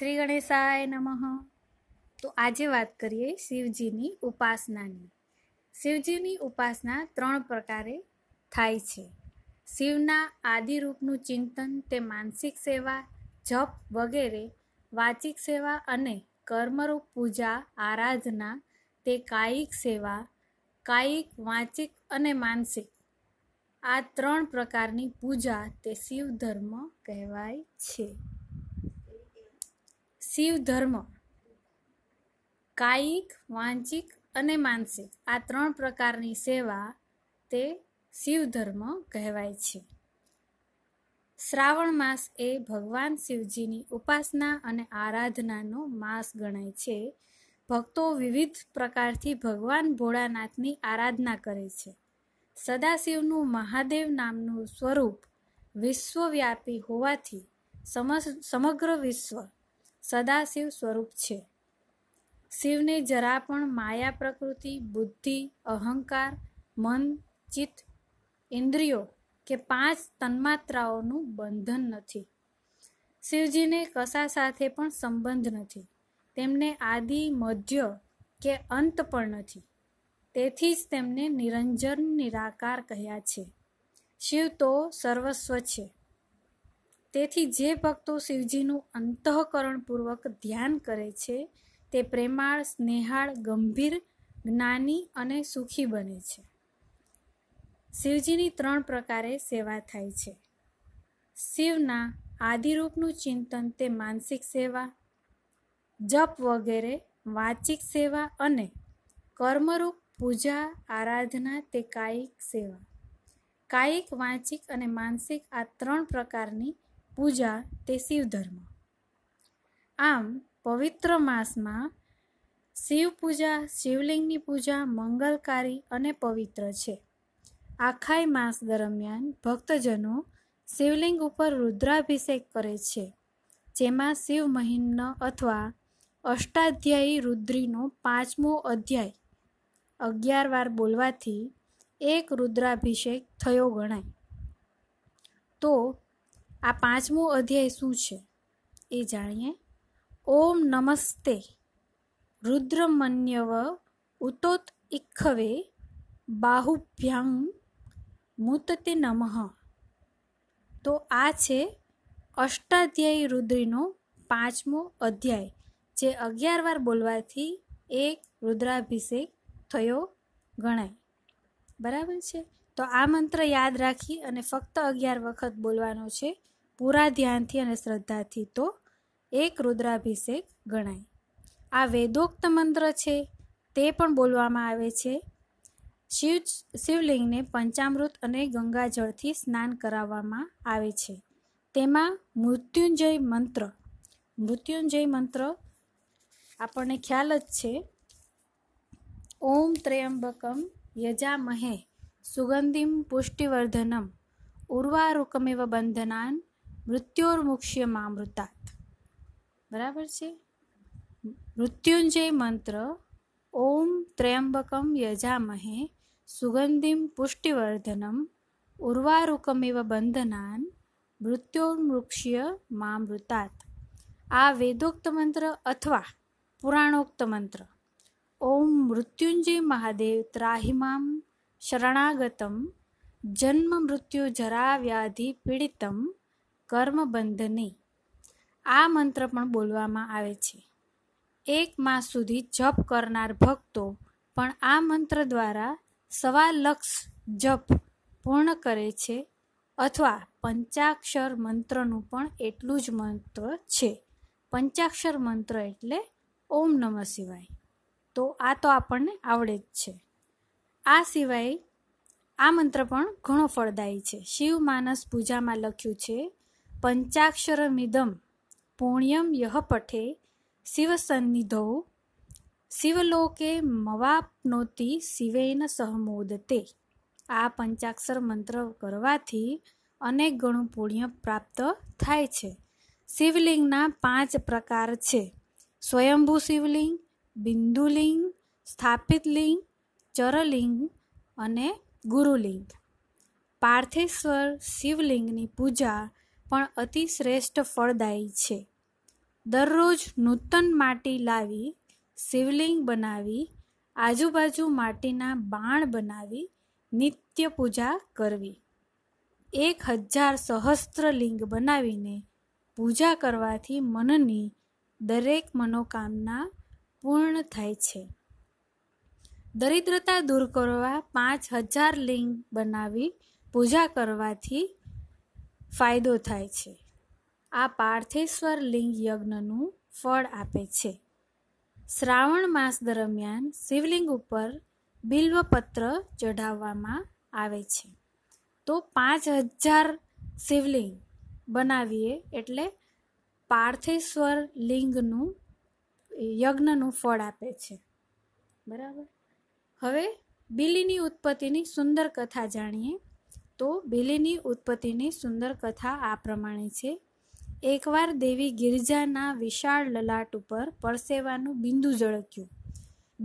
શ્રી ગણેશાય નમઃ તો આજે વાત કરીએ શિવજીની ઉપાસનાની શિવજીની ઉપાસના ત્રણ પ્રકારે થાય છે શિવના આદિરૂપનું ચિંતન તે માનસિક સેવા જપ વગેરે વાચિક સેવા અને કર્મરૂપ પૂજા આરાધના તે કાયિક સેવા કાયિક વાચિક અને માનસિક આ ત્રણ પ્રકારની પૂજા તે શિવ ધર્મ કહેવાય છે શિવ ધર્મ કાયિક વાંચિક અને માનસિક આ ત્રણ પ્રકારની સેવા તે શિવ ધર્મ કહેવાય છે શ્રાવણ માસ એ ભગવાન શિવજીની ઉપાસના અને આરાધનાનો માસ ગણાય છે ભક્તો વિવિધ પ્રકારથી ભગવાન ભોળાનાથની આરાધના કરે છે સદાશિવનું મહાદેવ નામનું સ્વરૂપ વિશ્વવ્યાપી હોવાથી સમગ્ર વિશ્વ સદાશિવ સ્વરૂપ છે શિવને જરા પણ માયા પ્રકૃતિ બુદ્ધિ અહંકાર મન ચિત્ત ઇન્દ્રિયો કે પાંચ તન્માત્રાઓનું બંધન નથી શિવજીને કશા સાથે પણ સંબંધ નથી તેમને આદિ મધ્ય કે અંત પણ નથી તેથી જ તેમને નિરંજન નિરાકાર કહ્યા છે શિવ તો સર્વસ્વ છે તેથી જે ભક્તો શિવજીનું અંતઃકરણપૂર્વક ધ્યાન કરે છે તે પ્રેમાળ સ્નેહાળ ગંભીર જ્ઞાની અને સુખી બને છે શિવજીની ત્રણ પ્રકારે સેવા થાય છે શિવના આદિરૂપનું ચિંતન તે માનસિક સેવા જપ વગેરે વાચિક સેવા અને કર્મરૂપ પૂજા આરાધના તે કાયિક સેવા કાયિક વાંચિક અને માનસિક આ ત્રણ પ્રકારની પૂજા તે શિવધર્મ આમ પવિત્ર માસમાં શિવ પૂજા શિવલિંગની પૂજા મંગલકારી અને પવિત્ર છે આખાય માસ દરમિયાન ભક્તજનો શિવલિંગ ઉપર રુદ્રાભિષેક કરે છે જેમાં શિવ મહિન્ન અથવા અષ્ટાધ્યાયી રુદ્રીનો પાંચમો અધ્યાય અગિયાર વાર બોલવાથી એક રુદ્રાભિષેક થયો ગણાય તો આ પાંચમો અધ્યાય શું છે એ જાણીએ ઓમ નમસ્તે રુદ્રમન્યવ ઉતોત ઇખવે બાહુભ્યામ મુતતે નમઃ તો આ છે અષ્ટાધ્યાયી રુદ્રીનો પાંચમો અધ્યાય જે અગિયાર વાર બોલવાથી એક રુદ્રાભિષેક થયો ગણાય બરાબર છે તો આ મંત્ર યાદ રાખી અને ફક્ત અગિયાર વખત બોલવાનો છે પૂરા ધ્યાનથી અને શ્રદ્ધાથી તો એક રુદ્રાભિષેક ગણાય આ વેદોક્ત મંત્ર છે તે પણ બોલવામાં આવે છે શિવ શિવલિંગને પંચામૃત અને ગંગાજળથી સ્નાન કરાવવામાં આવે છે તેમાં મૃત્યુંજય મંત્ર મૃત્યુંજય મંત્ર આપણને ખ્યાલ જ છે ઓમ ત્રયંબકમ યજામહે સુગંધિમ પુષ્ટિવર્ધનમ ઉર્વારુકમેવ બંધનાન મૃત્યોર્મુક્ષ્યમામૃતાત બરાબર છે મૃત્યુંજય મંત્ર ઓમ ત્રયંબકમ યજામહે સુગંધિમ પુષ્ટિવર્ધનમ ઉર્વારુકમિવ બંધનાન મૃત્યોર્મૃક્ષ્ય મામૃતાત આ વેદોક્ત મંત્ર અથવા પુરાણોક્ત મંત્ર ઓમ મૃત્યુંજય મહાદેવ ત્રાહિમામ શરણાગતમ જન્મ મૃત્યુ જરા વ્યાધિ પીડિતમ કર્મબંધ નહીં આ મંત્ર પણ બોલવામાં આવે છે એક માસ સુધી જપ કરનાર ભક્તો પણ આ મંત્ર દ્વારા સવા લક્ષ જપ પૂર્ણ કરે છે અથવા પંચાક્ષર મંત્રનું પણ એટલું જ મહત્વ છે પંચાક્ષર મંત્ર એટલે ઓમ નમઃ શિવાય તો આ તો આપણને આવડે જ છે આ સિવાય આ મંત્ર પણ ઘણો ફળદાયી છે શિવ માનસ પૂજામાં લખ્યું છે પંચાક્ષરમિદમ પુણ્યમ યહ પઠે શિવસન્નિધો શિવલોકે મવાપનોતિ શિવેન સહમોદતે આ પંચાક્ષર મંત્ર કરવાથી અનેક ગણું પુણ્ય પ્રાપ્ત થાય છે શિવલિંગના પાંચ પ્રકાર છે સ્વયંભૂ શિવલિંગ બિંદુલિંગ સ્થાપિતલિંગ ચરલિંગ અને ગુરુલિંગ પાર્થેશ્વર શિવલિંગની પૂજા પણ અતિ શ્રેષ્ઠ ફળદાયી છે દરરોજ નૂતન માટી લાવી શિવલિંગ બનાવી આજુબાજુ માટીના બાણ બનાવી નિત્ય પૂજા કરવી એક હજાર સહસ્ત્ર લિંગ બનાવીને પૂજા કરવાથી મનની દરેક મનોકામના પૂર્ણ થાય છે દરિદ્રતા દૂર કરવા પાંચ હજાર લિંગ બનાવી પૂજા કરવાથી ફાયદો થાય છે આ પાર્થેશ્વર લિંગ યજ્ઞનું ફળ આપે છે શ્રાવણ માસ દરમિયાન શિવલિંગ ઉપર બિલ્વપત્ર ચઢાવવામાં આવે છે તો પાંચ હજાર શિવલિંગ બનાવીએ એટલે પાર્થેશ્વર લિંગનું યજ્ઞનું ફળ આપે છે બરાબર હવે બિલીની ઉત્પત્તિની સુંદર કથા જાણીએ તો બિલીની ઉત્પત્તિની સુંદર કથા આ પ્રમાણે છે એકવાર દેવી ગિરજાના વિશાળ લલાટ ઉપર પરસેવાનું બિંદુ ઝળક્યું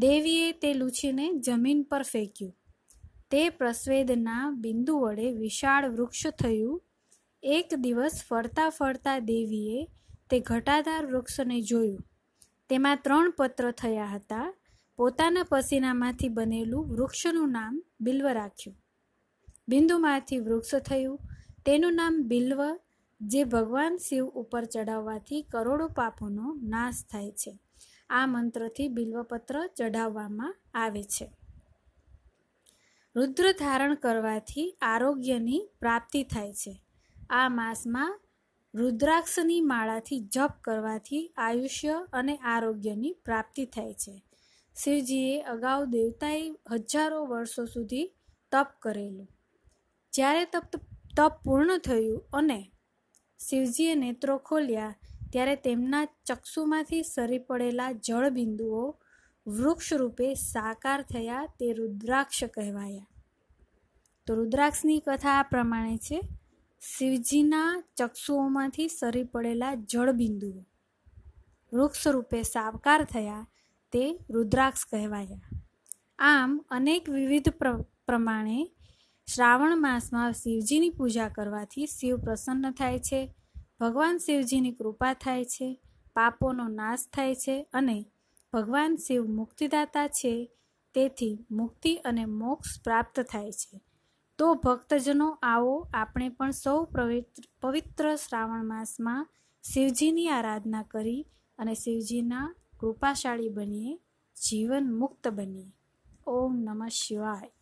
દેવીએ તે લૂછીને જમીન પર ફેંક્યું તે પ્રસ્વેદના બિંદુ વડે વિશાળ વૃક્ષ થયું એક દિવસ ફરતા ફરતા દેવીએ તે ઘટાદાર વૃક્ષને જોયું તેમાં ત્રણ પત્ર થયા હતા પોતાના પસીનામાંથી બનેલું વૃક્ષનું નામ બિલ્વ રાખ્યું બિંદુમાંથી વૃક્ષ થયું તેનું નામ બિલ્વ જે ભગવાન શિવ ઉપર ચઢાવવાથી કરોડો પાપોનો નાશ થાય છે આ મંત્રથી બિલ્વપત્ર ચઢાવવામાં આવે છે રુદ્ર ધારણ કરવાથી આરોગ્યની પ્રાપ્તિ થાય છે આ માસમાં રુદ્રાક્ષની માળાથી જપ કરવાથી આયુષ્ય અને આરોગ્યની પ્રાપ્તિ થાય છે શિવજીએ અગાઉ દેવતાએ હજારો વર્ષો સુધી તપ કરેલું જ્યારે તપ તપ પૂર્ણ થયું અને શિવજીએ નેત્રો ખોલ્યા ત્યારે તેમના ચક્ષુમાંથી સરી પડેલા જળબિંદુઓ વૃક્ષ રૂપે સાકાર થયા તે રુદ્રાક્ષ કહેવાયા તો રુદ્રાક્ષની કથા આ પ્રમાણે છે શિવજીના ચક્ષુઓમાંથી સરી પડેલા જળબિંદુઓ વૃક્ષ રૂપે સાકાર થયા તે રુદ્રાક્ષ કહેવાયા આમ અનેક વિવિધ પ્રમાણે શ્રાવણ માસમાં શિવજીની પૂજા કરવાથી શિવ પ્રસન્ન થાય છે ભગવાન શિવજીની કૃપા થાય છે પાપોનો નાશ થાય છે અને ભગવાન શિવ મુક્તિદાતા છે તેથી મુક્તિ અને મોક્ષ પ્રાપ્ત થાય છે તો ભક્તજનો આવો આપણે પણ સૌ પવિત્ર શ્રાવણ માસમાં શિવજીની આરાધના કરી અને શિવજીના કૃપાશાળી બનીએ જીવન મુક્ત બનીએ ઓમ નમઃ શિવાય